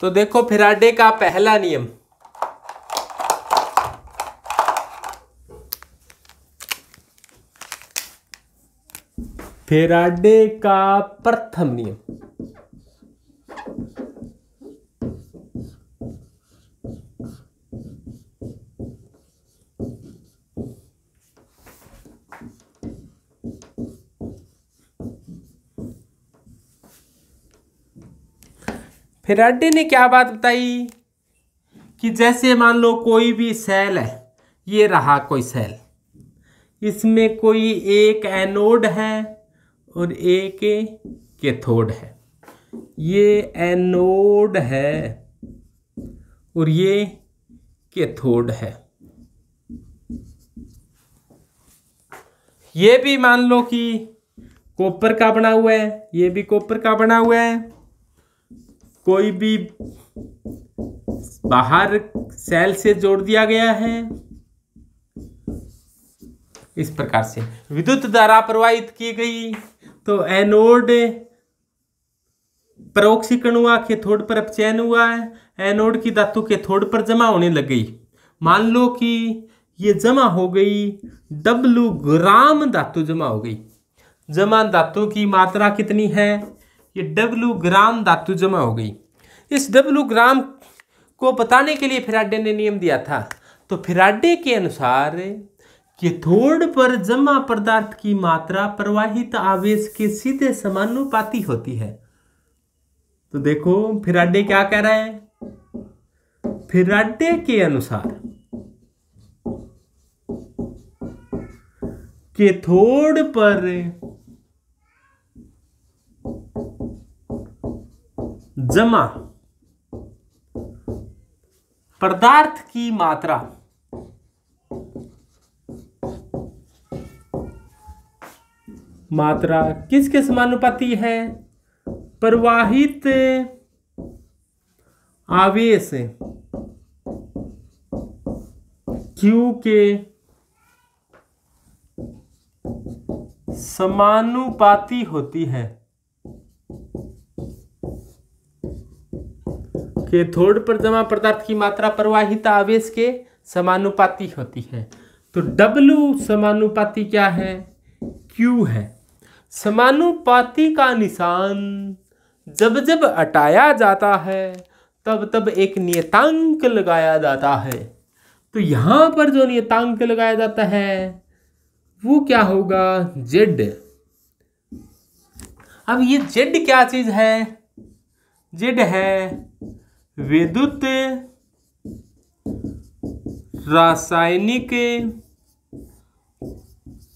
तो देखो फिराडे का पहला नियम फेराडे का प्रथम नियम फिराडे ने क्या बात बताई कि जैसे मान लो कोई भी सेल है ये रहा कोई सेल इसमें कोई एक एनोड है और एक कैथोड है ये एनोड है और ये कैथोड है ये भी मान लो कि कॉपर का बना हुआ है ये भी कॉपर का बना हुआ है कोई भी बाहर सेल से जोड़ दिया गया है इस प्रकार से विद्युत धारा प्रवाहित की गई तो एनोड परोक्षीकरण हुआ थोड़ पर अपचयन हुआ है एनोड की धातु थोड़ पर जमा होने लग गई मान लो कि ये जमा हो गई डब्लू ग्राम धातु जमा हो गई जमा धातु की मात्रा कितनी है ये डब्लू ग्राम धातु जमा हो गई इस डब्लू ग्राम को बताने के लिए फिराडे ने नियम दिया था तो फिराडे के अनुसार थोड़ पर जमा पदार्थ की मात्रा प्रवाहित आवेश के सीधे समानुपाती होती है तो देखो फिराडे क्या कह रहे हैं फिराडे के अनुसार थोड़ पर जमा पदार्थ की मात्रा मात्रा किसके समानुपाती है प्रवाहित आवेश Q के समानुपाती होती है के थोड़ पर जमा पदार्थ की मात्रा प्रवाहित आवेश के समानुपाती होती है तो W समानुपाती क्या है Q है समानुपाती का निशान जब जब हटाया जाता है तब तब एक नियतांक लगाया जाता है तो यहाँ पर जो नियतांक लगाया जाता है वो क्या होगा जेड अब ये जेड क्या चीज़ है जेड है विद्युत रासायनिक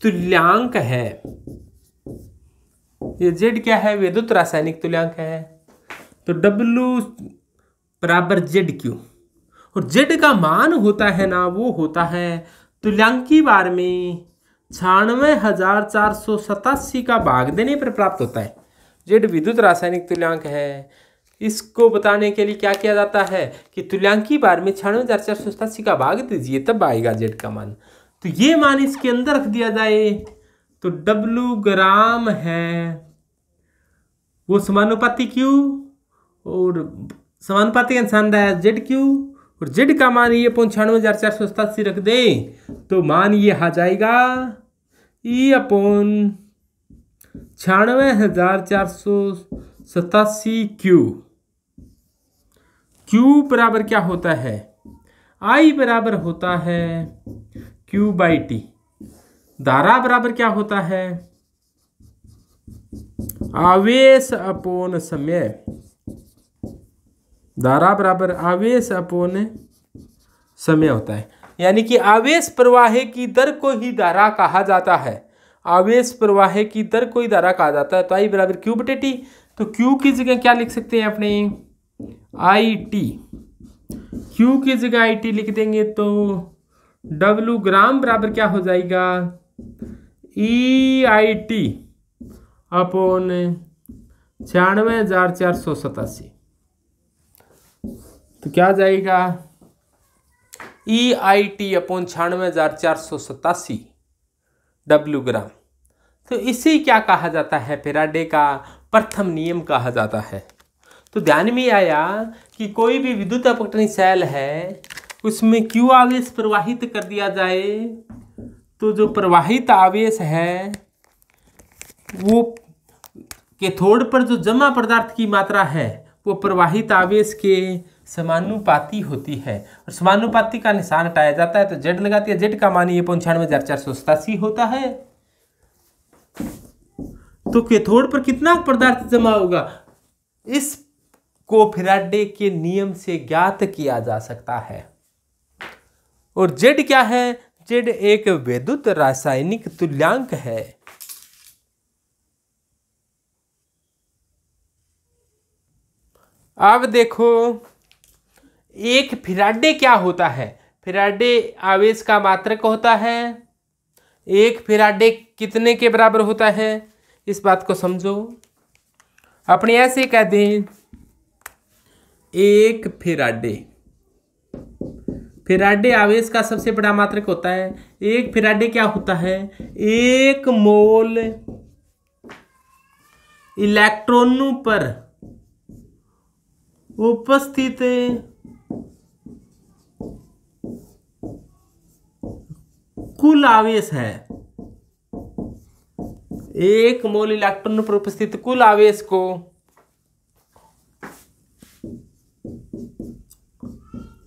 तुल्यांक है ये जेड क्या है विद्युत रासायनिक तुल्यांक है तो डब्लू बराबर जेड क्यू और जेड का मान होता है ना वो होता है तुल्यांकी बार में छियानवे हजार चार सौ सतासी का भाग देने पर प्राप्त होता है जेड विद्युत रासायनिक तुल्यांक है इसको बताने के लिए क्या किया जाता है कि तुल्यांकी बार में छियानवे हज़ार चार सौ सतासी का भाग दीजिए तब आएगा जेड का मान तो ये मान इसके अंदर रख दिया जाए तो डब्लू ग्राम है वो समानुपाती क्यू और समानुपाती इंसान है जेड क्यू और जेड का मान ये पंचानवे हज़ार चार सौ सतासी रख दे तो मान ये आ जाएगा ई अपोन छियानवे हज़ार चार सौ सतासी क्यू क्यू बराबर क्या होता है आई बराबर होता है क्यू बाई टी धारा बराबर क्या होता है आवेश अपोन समय धारा बराबर आवेश अपोन समय होता है यानी कि आवेश प्रवाह की दर को ही धारा कहा जाता है आवेश प्रवाह की दर को ही धारा कहा जाता है तो आई बराबर क्यू बटे टी तो क्यू की जगह क्या लिख सकते हैं अपने आई टी क्यू की जगह आई टी लिख देंगे तो डब्लू ग्राम बराबर क्या हो जाएगा E e I T upon छियानवे हजार चार सौ सतासी तो क्या जाएगा E e I T upon छियानवे हजार चार सौ सतासी डब्ल्यू ग्राम तो इसे क्या कहा जाता है फेराडे का प्रथम नियम कहा जाता है तो ध्यान में आया कि कोई भी विद्युत अपघटनी सेल है उसमें क्यू आवेश प्रवाहित कर दिया जाए तो जो प्रवाहित आवेश है वो कैथोड पर जो जमा पदार्थ की मात्रा है वो प्रवाहित आवेश के समानुपाती होती है और समानुपाती का निशान हटाया जाता है तो जेड लगाती है जेड का मान ये पंचानवे हजार चार सौ सतासी होता है तो कैथोड पर कितना पदार्थ जमा होगा इस को फिराडे के नियम से ज्ञात किया जा सकता है और जेड क्या है जेड एक वैद्युत रासायनिक तुल्यांक है अब देखो एक फिराडे क्या होता है फिराडे आवेश का मात्रक होता है एक फिराडे कितने के बराबर होता है इस बात को समझो अपने ऐसे कह दें एक फिराडे फिराडे आवेश का सबसे बड़ा मात्रक होता है एक फिराडे क्या होता है एक मोल इलेक्ट्रॉनों पर उपस्थित कुल आवेश है एक मोल इलेक्ट्रॉन पर उपस्थित कुल आवेश को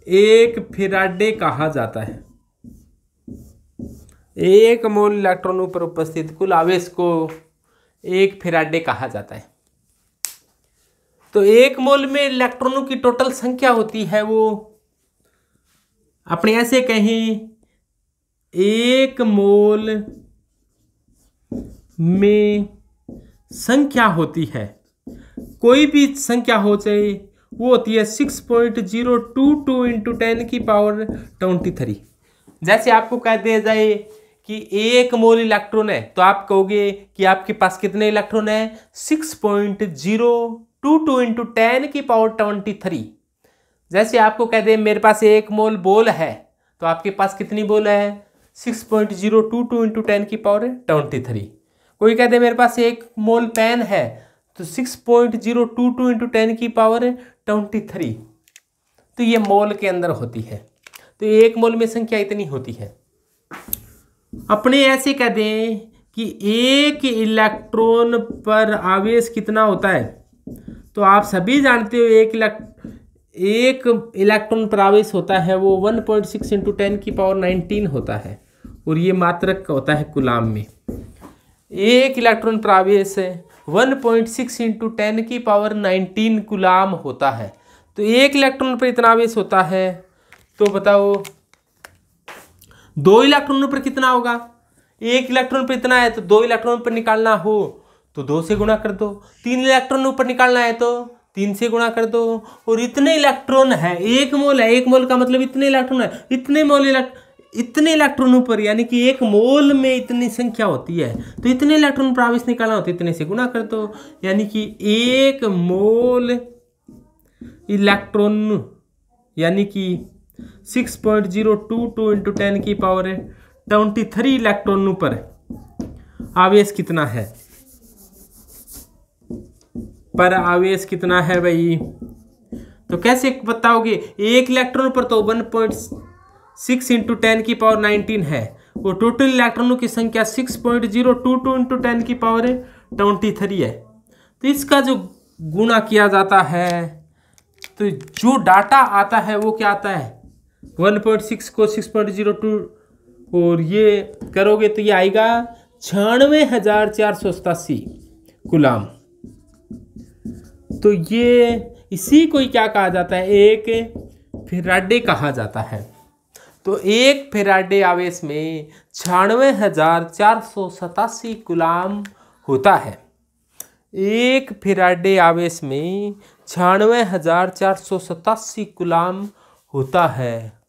एक फिराडे कहा जाता है एक मोल इलेक्ट्रॉनों पर उपस्थित कुल आवेश को एक फिराडे कहा जाता है तो एक मोल में इलेक्ट्रॉनों की टोटल संख्या होती है वो अपने ऐसे कहें एक मोल में संख्या होती है कोई भी संख्या हो चाहे वो होती है six point zero two two into ten की पावर ट्वेंटी थ्री जैसे आपको कह दिया जाए कि एक मोल इलेक्ट्रॉन है तो आप कहोगे कि आपके पास कितने इलेक्ट्रॉन है six point zero two two into ten की पावर ट्वेंटी थ्री जैसे आपको कह दे मेरे पास एक मोल बोल है तो आपके पास कितनी बोल है six point zero two two into ten की पावर ट्वेंटी थ्री कोई कह दे मेरे पास एक मोल पेन है तो six point zero two two into ten की पावर है ट्वेंटी थ्री तो ये मोल के अंदर होती है तो एक मोल में संख्या इतनी होती है अपने ऐसे कह दें कि एक इलेक्ट्रॉन पर आवेश कितना होता है तो आप सभी जानते हो एक एक इलेक्ट्रॉन पर आवेश होता है वो 1.6 पॉइंट सिक्स इंटू टेन की पावर नाइनटीन होता है और ये मात्रक होता है गुलाम में एक इलेक्ट्रॉन प्रावेश है 1.6 पॉइंट सिक्स इंटू टेन की पावर नाइनटीन गुलाम होता है तो एक इलेक्ट्रॉन पर इतना आवेश होता है तो बताओ दो इलेक्ट्रॉनों पर कितना होगा एक इलेक्ट्रॉन पर इतना है तो दो इलेक्ट्रॉन पर निकालना हो तो दो से गुणा कर दो तीन इलेक्ट्रॉन ऊपर निकालना है तो तीन से गुणा कर दो और इतने इलेक्ट्रॉन है एक मोल है एक मोल का मतलब इतने इलेक्ट्रॉन है इतने मोल इलेक्ट्रॉन इतने इलेक्ट्रॉनों पर यानी कि एक मोल में इतनी संख्या होती है तो इतने इलेक्ट्रॉन पर आवेश निकालना होता है इतने से गुणा कर दो यानी कि एक मोल इलेक्ट्रॉन यानी कि six point zero two two into ten की पावर ट्वेंटी थ्री इलेक्ट्रॉन पर आवेश कितना है पर आवेश कितना है भाई तो कैसे बताओगे एक इलेक्ट्रॉन पर तो one point six into ten की पावर नाइनटीन है वो टोटल इलेक्ट्रॉनों की संख्या six point zero two two into ten की पावर ट्वेंटी थ्री है तो इसका जो गुणा किया जाता है तो जो डाटा आता है वो क्या आता है वन पॉइंट सिक्स को सिक्स पॉइंट जीरो टू और ये करोगे तो ये आएगा छियानवे हज़ार चार सौ सतासी गुलाम तो ये इसी को ही क्या कहा जाता है एक फिराडे कहा जाता है तो एक फेराडे आवेश में छियानवे हजार चार सौ सतासी गुलाम होता है एक फेराडे आवेश में छियानवे हजार चार सौ सतासी गुलाम होता है